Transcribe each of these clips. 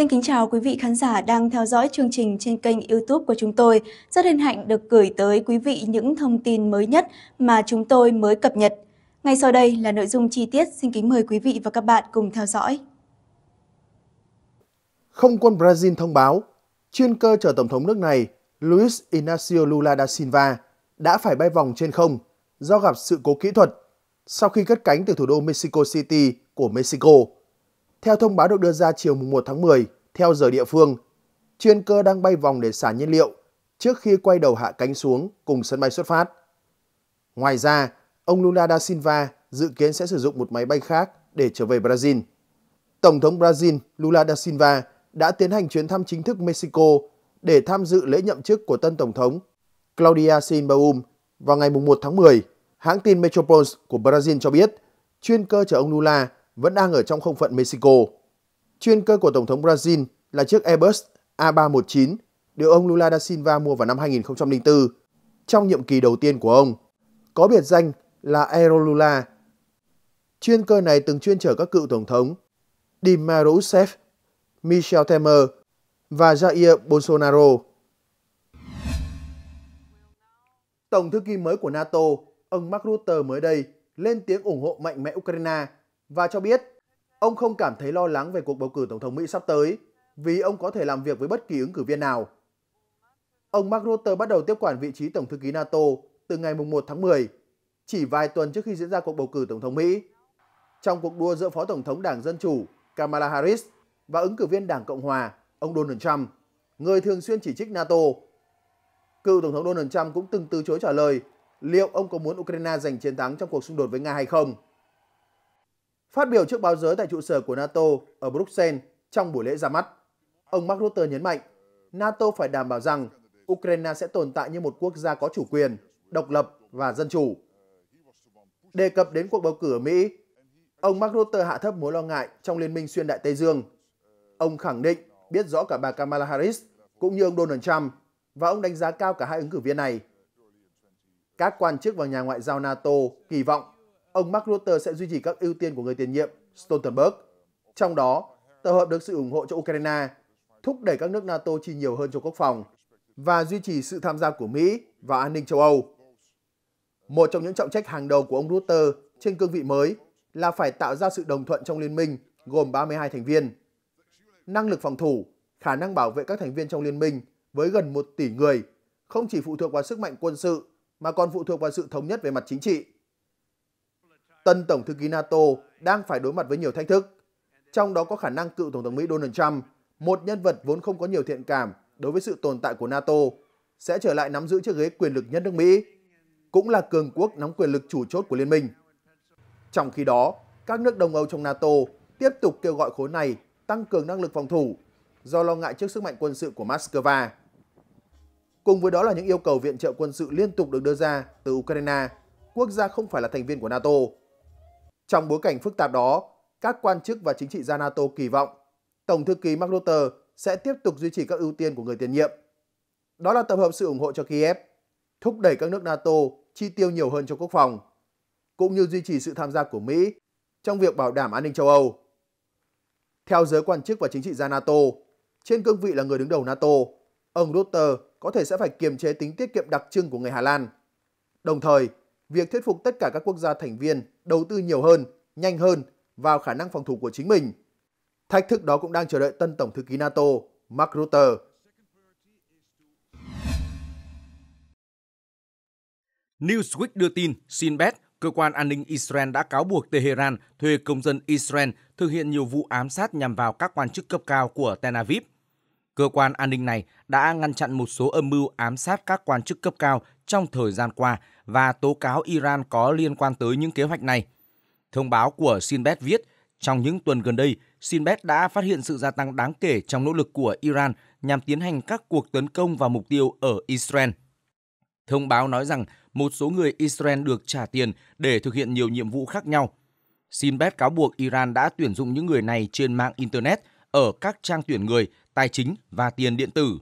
Xin kính chào quý vị khán giả đang theo dõi chương trình trên kênh YouTube của chúng tôi. Rất hân hạnh được gửi tới quý vị những thông tin mới nhất mà chúng tôi mới cập nhật. Ngay sau đây là nội dung chi tiết, xin kính mời quý vị và các bạn cùng theo dõi. Không quân Brazil thông báo, chuyên cơ chở Tổng thống nước này Luis Inácio Lula da Silva đã phải bay vòng trên không do gặp sự cố kỹ thuật sau khi cất cánh từ thủ đô Mexico City của Mexico. Theo thông báo được đưa ra chiều 1 tháng 10, theo giờ địa phương, chuyên cơ đang bay vòng để xả nhiên liệu trước khi quay đầu hạ cánh xuống cùng sân bay xuất phát. Ngoài ra, ông Lula da Silva dự kiến sẽ sử dụng một máy bay khác để trở về Brazil. Tổng thống Brazil Lula da Silva đã tiến hành chuyến thăm chính thức Mexico để tham dự lễ nhậm chức của tân Tổng thống Claudia Sheinbaum vào ngày 1 tháng 10. Hãng tin Metropolis của Brazil cho biết chuyên cơ chở ông Lula vẫn đang ở trong không phận Mexico. Chuyên cơ của Tổng thống Brazil là chiếc Airbus A319 được ông Lula da Silva mua vào năm 2004 trong nhiệm kỳ đầu tiên của ông, có biệt danh là Aerolula. Chuyên cơ này từng chuyên chở các cựu tổng thống Dilma Rousseff, Michel Temer và Jair Bolsonaro. Tổng thư ký mới của NATO, ông Mark Rutte mới đây lên tiếng ủng hộ mạnh mẽ Ukraine và cho biết ông không cảm thấy lo lắng về cuộc bầu cử Tổng thống Mỹ sắp tới vì ông có thể làm việc với bất kỳ ứng cử viên nào. Ông Mark Rutte bắt đầu tiếp quản vị trí Tổng thư ký NATO từ ngày 1 tháng 10, chỉ vài tuần trước khi diễn ra cuộc bầu cử Tổng thống Mỹ. Trong cuộc đua giữa Phó Tổng thống Đảng Dân Chủ Kamala Harris và ứng cử viên Đảng Cộng Hòa ông Donald Trump, người thường xuyên chỉ trích NATO. Cựu Tổng thống Donald Trump cũng từng từ chối trả lời liệu ông có muốn Ukraine giành chiến thắng trong cuộc xung đột với Nga hay không. Phát biểu trước báo giới tại trụ sở của NATO ở Bruxelles trong buổi lễ ra mắt, ông Mark Rutte nhấn mạnh NATO phải đảm bảo rằng Ukraine sẽ tồn tại như một quốc gia có chủ quyền, độc lập và dân chủ. Đề cập đến cuộc bầu cử ở Mỹ, ông Mark Rutte hạ thấp mối lo ngại trong Liên minh xuyên Đại Tây Dương. Ông khẳng định biết rõ cả bà Kamala Harris cũng như ông Donald Trump và ông đánh giá cao cả hai ứng cử viên này. Các quan chức và nhà ngoại giao NATO kỳ vọng ông Mark Rutte sẽ duy trì các ưu tiên của người tiền nhiệm Stoltenberg. Trong đó, tập hợp được sự ủng hộ cho Ukraine, thúc đẩy các nước NATO chi nhiều hơn cho quốc phòng và duy trì sự tham gia của Mỹ và an ninh châu Âu. Một trong những trọng trách hàng đầu của ông Rutte trên cương vị mới là phải tạo ra sự đồng thuận trong liên minh gồm 32 thành viên. Năng lực phòng thủ, khả năng bảo vệ các thành viên trong liên minh với gần 1 tỷ người không chỉ phụ thuộc vào sức mạnh quân sự mà còn phụ thuộc vào sự thống nhất về mặt chính trị tân Tổng thư ký NATO đang phải đối mặt với nhiều thách thức, trong đó có khả năng cựu Tổng thống Mỹ Donald Trump, một nhân vật vốn không có nhiều thiện cảm đối với sự tồn tại của NATO, sẽ trở lại nắm giữ chiếc ghế quyền lực nhất nước Mỹ, cũng là cường quốc nắm quyền lực chủ chốt của liên minh. Trong khi đó, các nước đồng Âu trong NATO tiếp tục kêu gọi khối này tăng cường năng lực phòng thủ do lo ngại trước sức mạnh quân sự của Moscow. Cùng với đó là những yêu cầu viện trợ quân sự liên tục được đưa ra từ Ukraine, quốc gia không phải là thành viên của NATO. Trong bối cảnh phức tạp đó, các quan chức và chính trị gia NATO kỳ vọng Tổng thư ký Mark Rutte sẽ tiếp tục duy trì các ưu tiên của người tiền nhiệm. Đó là tập hợp sự ủng hộ cho Kiev, thúc đẩy các nước NATO chi tiêu nhiều hơn cho quốc phòng, cũng như duy trì sự tham gia của Mỹ trong việc bảo đảm an ninh châu Âu. Theo giới quan chức và chính trị gia NATO, trên cương vị là người đứng đầu NATO, ông Rutte có thể sẽ phải kiềm chế tính tiết kiệm đặc trưng của người Hà Lan. Đồng thời, việc thuyết phục tất cả các quốc gia thành viên đầu tư nhiều hơn, nhanh hơn vào khả năng phòng thủ của chính mình. Thách thức đó cũng đang chờ đợi tân Tổng thư ký NATO Mark Rutte. Newsweek đưa tin, Sinbad, cơ quan an ninh Israel đã cáo buộc Tehran thuê công dân Israel thực hiện nhiều vụ ám sát nhằm vào các quan chức cấp cao của Tel Aviv. Cơ quan an ninh này đã ngăn chặn một số âm mưu ám sát các quan chức cấp cao trong thời gian qua và tố cáo Iran có liên quan tới những kế hoạch này. Thông báo của Sinbad viết, trong những tuần gần đây, Sinbad đã phát hiện sự gia tăng đáng kể trong nỗ lực của Iran nhằm tiến hành các cuộc tấn công vào mục tiêu ở Israel. Thông báo nói rằng một số người Israel được trả tiền để thực hiện nhiều nhiệm vụ khác nhau. Sinbad cáo buộc Iran đã tuyển dụng những người này trên mạng Internet ở các trang tuyển người, tài chính và tiền điện tử.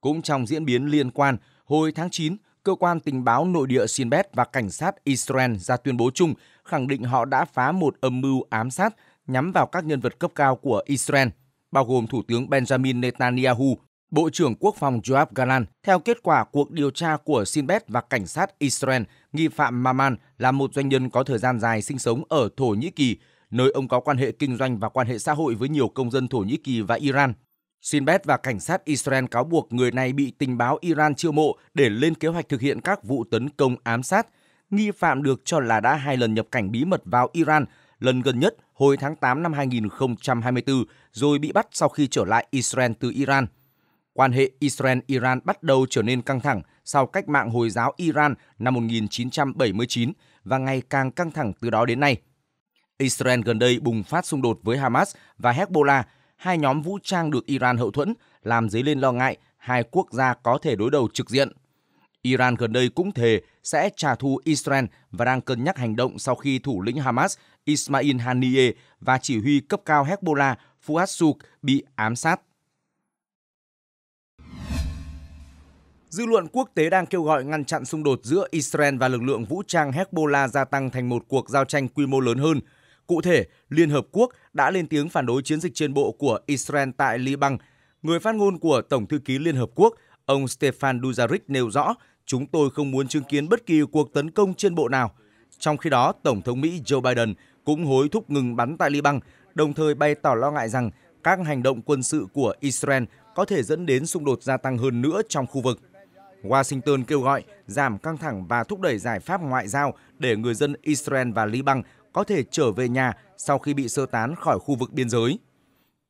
Cũng trong diễn biến liên quan, hồi tháng 9, cơ quan tình báo nội địa Sinbad và cảnh sát Israel ra tuyên bố chung khẳng định họ đã phá một âm mưu ám sát nhắm vào các nhân vật cấp cao của Israel, bao gồm Thủ tướng Benjamin Netanyahu, Bộ trưởng Quốc phòng Joab Galan. Theo kết quả cuộc điều tra của Sinbad và cảnh sát Israel, nghi phạm Maman là một doanh nhân có thời gian dài sinh sống ở Thổ Nhĩ Kỳ, nơi ông có quan hệ kinh doanh và quan hệ xã hội với nhiều công dân Thổ Nhĩ Kỳ và Iran. Sinbad và cảnh sát Israel cáo buộc người này bị tình báo Iran chiêu mộ để lên kế hoạch thực hiện các vụ tấn công ám sát. Nghi phạm được cho là đã hai lần nhập cảnh bí mật vào Iran, lần gần nhất hồi tháng 8 năm 2024, rồi bị bắt sau khi trở lại Israel từ Iran. Quan hệ Israel-Iran bắt đầu trở nên căng thẳng sau cách mạng Hồi giáo Iran năm 1979 và ngày càng căng thẳng từ đó đến nay. Israel gần đây bùng phát xung đột với Hamas và Hezbollah – hai nhóm vũ trang được Iran hậu thuẫn làm dấy lên lo ngại hai quốc gia có thể đối đầu trực diện. Iran gần đây cũng thề sẽ trả thù Israel và đang cân nhắc hành động sau khi thủ lĩnh Hamas Ismail Haniyeh và chỉ huy cấp cao Hezbollah Fuad Suk bị ám sát. Dư luận quốc tế đang kêu gọi ngăn chặn xung đột giữa Israel và lực lượng vũ trang Hezbollah gia tăng thành một cuộc giao tranh quy mô lớn hơn – Cụ thể, Liên Hợp Quốc đã lên tiếng phản đối chiến dịch trên bộ của Israel tại Liban. Người phát ngôn của Tổng thư ký Liên Hợp Quốc, ông Stefan Dujarric nêu rõ, chúng tôi không muốn chứng kiến bất kỳ cuộc tấn công trên bộ nào. Trong khi đó, Tổng thống Mỹ Joe Biden cũng hối thúc ngừng bắn tại Liban, đồng thời bày tỏ lo ngại rằng các hành động quân sự của Israel có thể dẫn đến xung đột gia tăng hơn nữa trong khu vực. Washington kêu gọi giảm căng thẳng và thúc đẩy giải pháp ngoại giao để người dân Israel và Liban có thể trở về nhà sau khi bị sơ tán khỏi khu vực biên giới.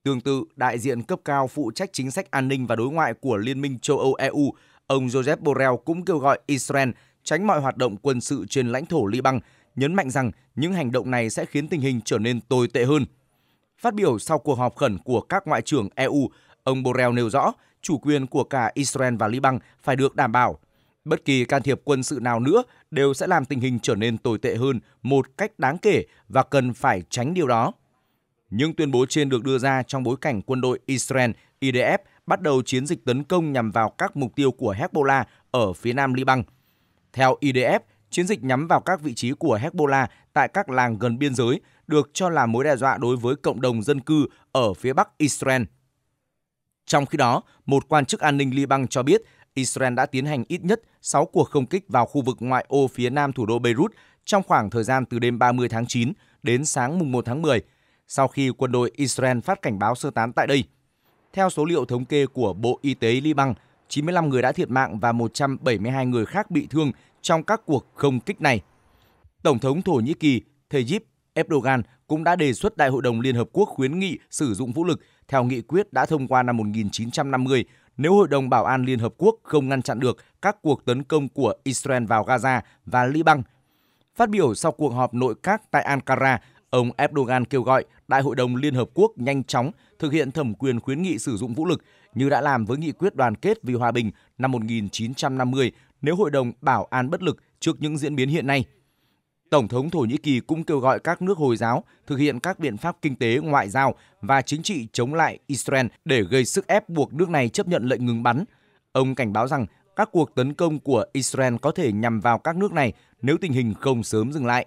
Tương tự, đại diện cấp cao phụ trách chính sách an ninh và đối ngoại của Liên minh châu Âu EU, ông Joseph Borrell cũng kêu gọi Israel tránh mọi hoạt động quân sự trên lãnh thổ Liban, nhấn mạnh rằng những hành động này sẽ khiến tình hình trở nên tồi tệ hơn. Phát biểu sau cuộc họp khẩn của các ngoại trưởng EU, ông Borrell nêu rõ chủ quyền của cả Israel và Liban phải được đảm bảo – Bất kỳ can thiệp quân sự nào nữa đều sẽ làm tình hình trở nên tồi tệ hơn một cách đáng kể và cần phải tránh điều đó. Những tuyên bố trên được đưa ra trong bối cảnh quân đội Israel IDF bắt đầu chiến dịch tấn công nhằm vào các mục tiêu của Hezbollah ở phía nam Liban. Theo IDF, chiến dịch nhắm vào các vị trí của Hezbollah tại các làng gần biên giới được cho là mối đe dọa đối với cộng đồng dân cư ở phía bắc Israel. Trong khi đó, một quan chức an ninh Liban cho biết Israel đã tiến hành ít nhất 6 cuộc không kích vào khu vực ngoại ô phía nam thủ đô Beirut trong khoảng thời gian từ đêm 30 tháng 9 đến sáng mùng 1 tháng 10, sau khi quân đội Israel phát cảnh báo sơ tán tại đây. Theo số liệu thống kê của Bộ Y tế Liban, 95 người đã thiệt mạng và 172 người khác bị thương trong các cuộc không kích này. Tổng thống Thổ Nhĩ Kỳ Tayyip Erdogan cũng đã đề xuất Đại hội đồng Liên Hợp Quốc khuyến nghị sử dụng vũ lực theo nghị quyết đã thông qua năm 1950 nếu Hội đồng Bảo an Liên Hợp Quốc không ngăn chặn được các cuộc tấn công của Israel vào Gaza và Liban. Phát biểu sau cuộc họp nội các tại Ankara, ông Erdogan kêu gọi Đại hội đồng Liên Hợp Quốc nhanh chóng thực hiện thẩm quyền khuyến nghị sử dụng vũ lực như đã làm với nghị quyết đoàn kết vì hòa bình năm 1950 nếu Hội đồng Bảo an bất lực trước những diễn biến hiện nay – Tổng thống Thổ Nhĩ Kỳ cũng kêu gọi các nước Hồi giáo thực hiện các biện pháp kinh tế, ngoại giao và chính trị chống lại Israel để gây sức ép buộc nước này chấp nhận lệnh ngừng bắn. Ông cảnh báo rằng các cuộc tấn công của Israel có thể nhằm vào các nước này nếu tình hình không sớm dừng lại.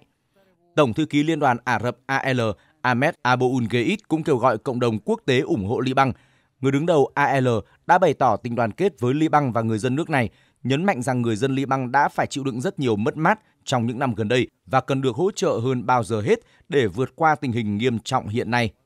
Tổng thư ký Liên đoàn Ả Rập AL Ahmed Aboul Gheit cũng kêu gọi cộng đồng quốc tế ủng hộ Liban. Người đứng đầu AL đã bày tỏ tình đoàn kết với Liban và người dân nước này nhấn mạnh rằng người dân Liban đã phải chịu đựng rất nhiều mất mát trong những năm gần đây và cần được hỗ trợ hơn bao giờ hết để vượt qua tình hình nghiêm trọng hiện nay.